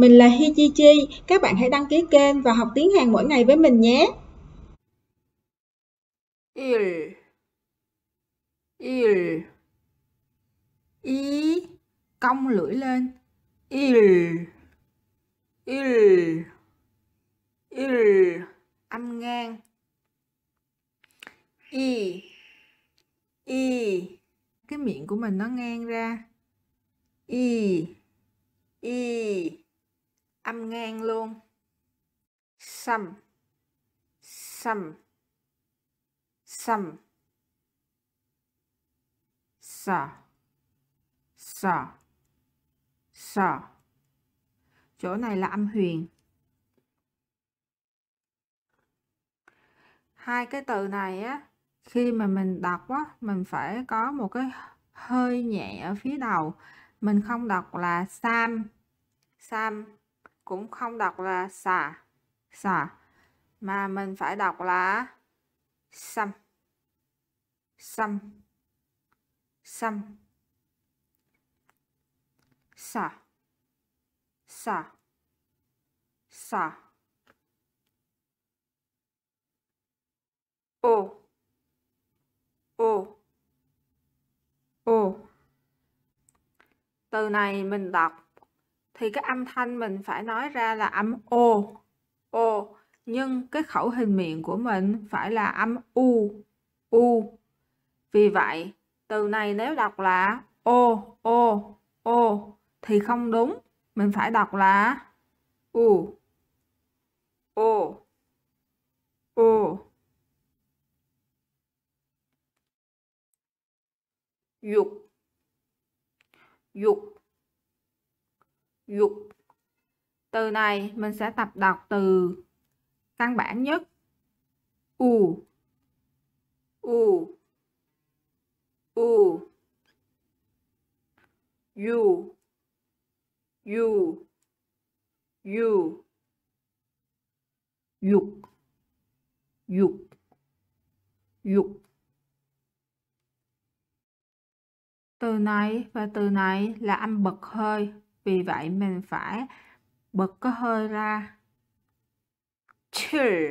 Mình là Hi Chi Chi, các bạn hãy đăng ký kênh và học tiếng Hàn mỗi ngày với mình nhé. Il Il Y cong lưỡi lên. Il Il Il âm ngang. Y Y cái miệng của mình nó ngang ra. Y Y âm ngang luôn sầm sầm sầm sò sò sò chỗ này là âm huyền hai cái từ này á khi mà mình đọc á mình phải có một cái hơi nhẹ ở phía đầu mình không đọc là sam sam cũng không đọc là xà xà mà mình phải đọc là xăm xăm xăm xà xà xà ô ô ô từ này mình đọc thì cái âm thanh mình phải nói ra là âm ô ô nhưng cái khẩu hình miệng của mình phải là âm u u vì vậy từ này nếu đọc là ô ô ô thì không đúng mình phải đọc là u ô ô dục dục dục. Từ này mình sẽ tập đọc từ căn bản nhất. U. U. U. u u u Dục. Dục. Dục. Từ này và từ này là âm bật hơi vì vậy mình phải bật cái hơi ra chill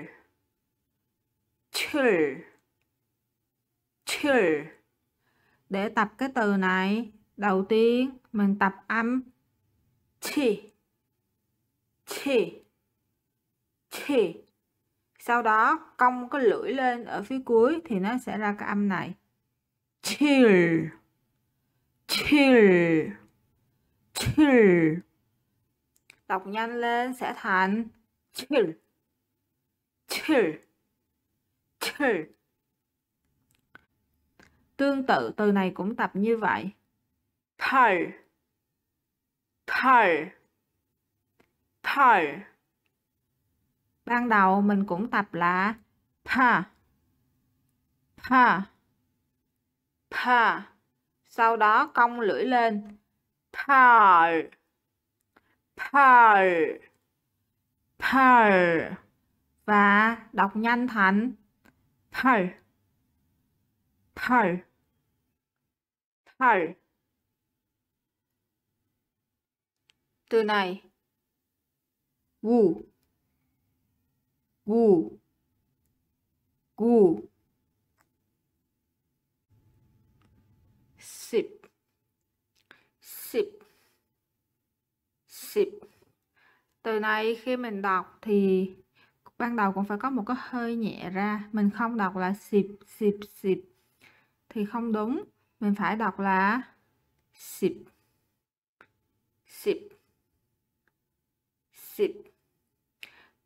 chill chill để tập cái từ này đầu tiên mình tập âm chi chi chi sau đó cong cái lưỡi lên ở phía cuối thì nó sẽ ra cái âm này chill chill chill đọc nhanh lên sẽ thành chill chill chill tương tự từ này cũng tập như vậy thời thời thời. ban đầu mình cũng tập là pa pa pa sau đó cong lưỡi lên Par. Par. Par. Và đọc nhanh thành Par. Par. Par. Từ này. Gu. Gu. Gu. sip từ này khi mình đọc thì ban đầu cũng phải có một cái hơi nhẹ ra mình không đọc là sip sip sip thì không đúng mình phải đọc là sip sip sip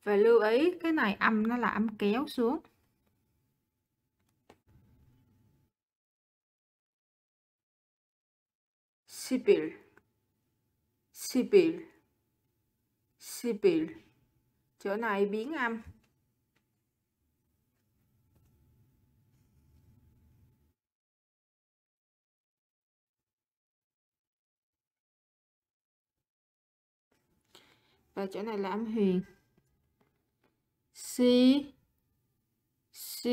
và lưu ý cái này âm nó là âm kéo xuống sipil sipil Sibyl chỗ này biến âm và chỗ này là âm huyền C C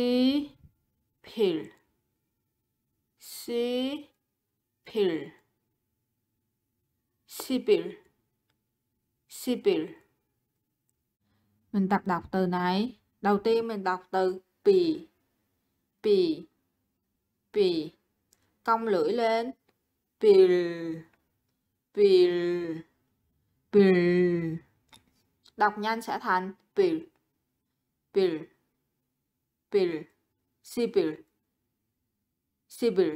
pill C pill Sibyl Sibyl mình tập đọc từ này. Đầu tiên mình đọc từ pì pì pì Cong lưỡi lên. pì pì pì Đọc nhanh sẽ thành pì pì pì bill. Bill. Bill. Sibyl. Sibyl.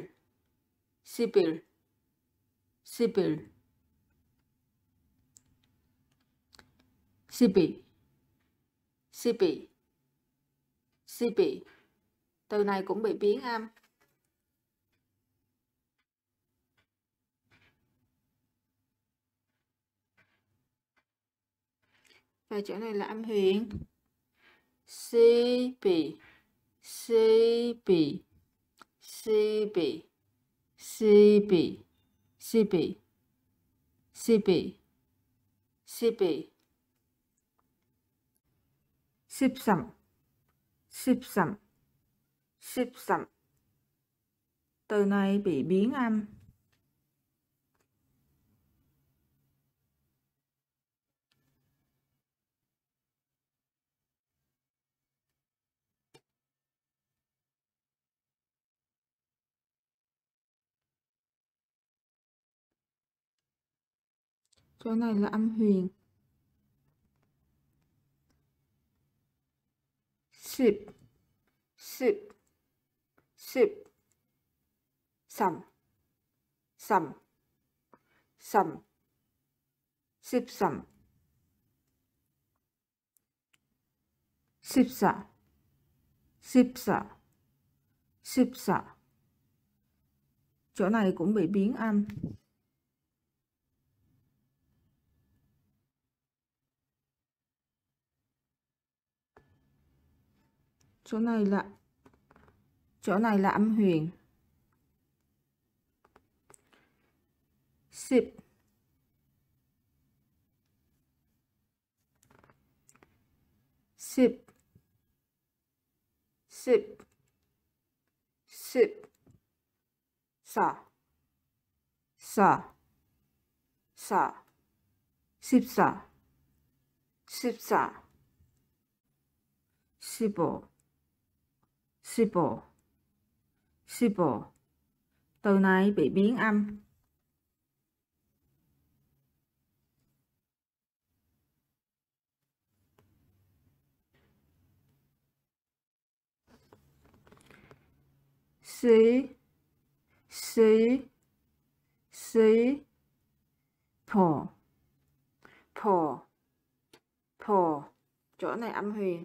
Sibyl. Sibyl. Sibyl. Sipi. Sipi. Từ này cũng bị biến âm. Và chỗ này là âm huyền. Sipi. Sipi. Sipi. Sipi. Sipi. Sipi. Sipi. 13 13 13 Từ này bị biến âm chỗ này là âm huyền 10 10 10 sầm sầm sầm xếp sầm xếp xạ xếp xạ xếp xạ chỗ này cũng bị biến âm chỗ này là chỗ này là âm huyền ship ship ship ship sa sa sa 십사 십사 십오 Sibo. Sibo. Từ này bị biến âm. Sĩ, sĩ, sĩ, phổ, phổ, phổ. Chỗ này âm huyền.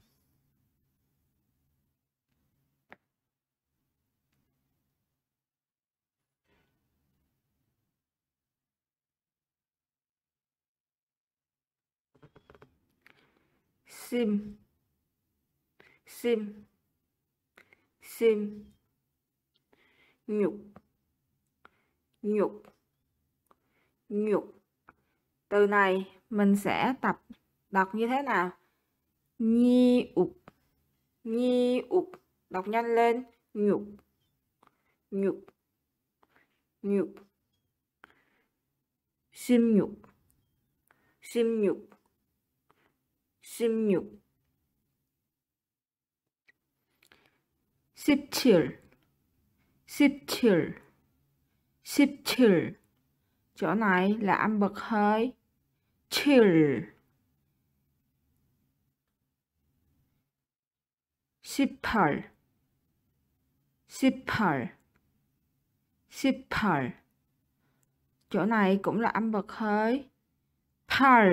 sim sim sim nhục nhục nhục từ này mình sẽ tập đọc như thế nào nhi ục nhi ục đọc nhanh lên nhục nhục nhục sim nhục sim nhục 16 17 17 17 chỗ này là âm bật hơi chill 18 18 18 chỗ này cũng là âm bật hơi par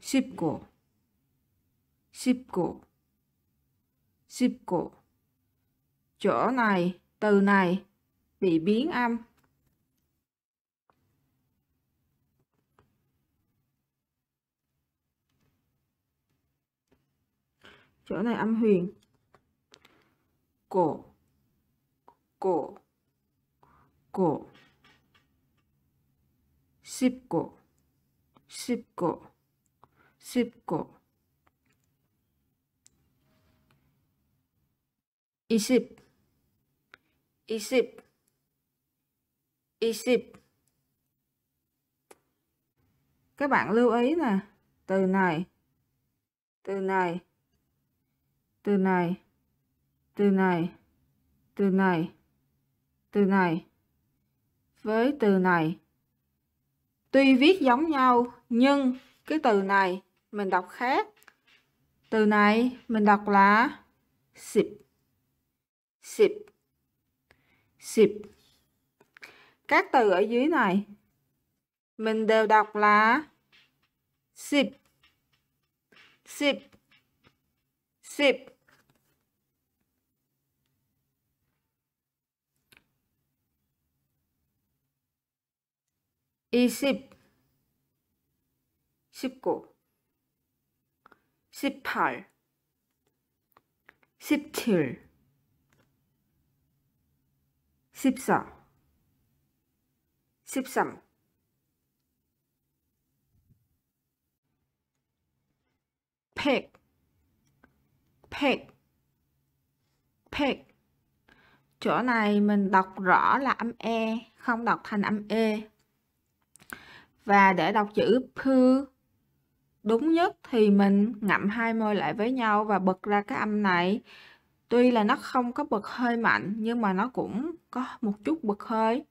쉽고 쉽고 쉽고 chỗ này từ này bị biến âm chỗ này âm huyền cổ cổ cổ ship cổ ship cổ 19 20 20 20 Các bạn lưu ý nè, từ này từ này từ này từ này từ này từ này với từ này tuy viết giống nhau nhưng cái từ này mình đọc khác từ này mình đọc là sip sip sip các từ ở dưới này mình đều đọc là sip sip sip 이십 십구 18 17 14 13 100 100 100 Chỗ này mình đọc rõ là âm E, không đọc thành âm E. Và để đọc chữ pư đúng nhất thì mình ngậm hai môi lại với nhau và bật ra cái âm này tuy là nó không có bật hơi mạnh nhưng mà nó cũng có một chút bật hơi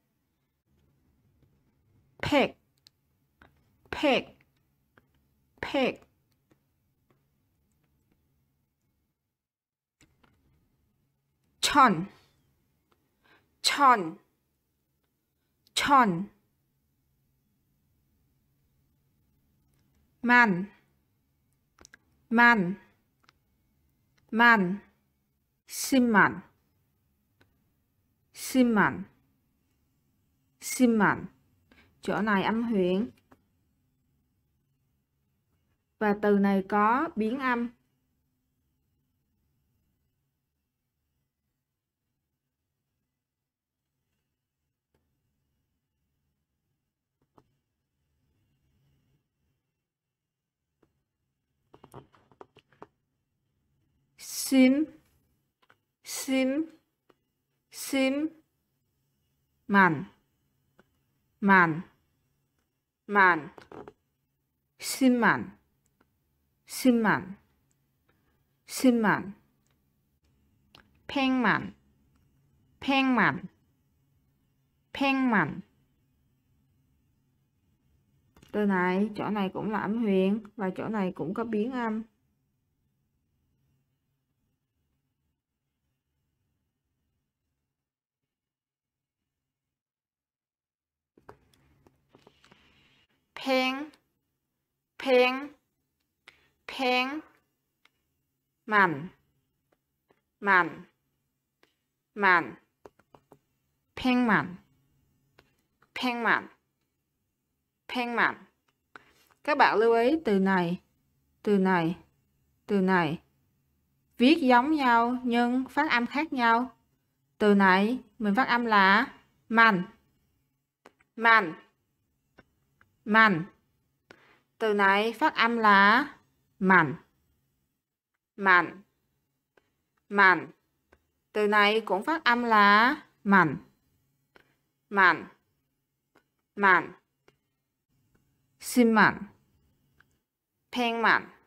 peg peg peg chon chon chon man man man simman simman simman chỗ này âm huyện và từ này có biến âm sim sim sim màn màn màn sim màn sim màn sim màn peng màn peng màn peng màn từ này chỗ này cũng là âm huyền và chỗ này cũng có biến âm peng peng peng man man man peng man peng man peng man các bạn lưu ý từ này từ này từ này viết giống nhau nhưng phát âm khác nhau từ này mình phát âm là man man màn. Từ này phát âm là mặn mặn mặn Từ này cũng phát âm là mặn mặn mặn Xin mặn Phen mặn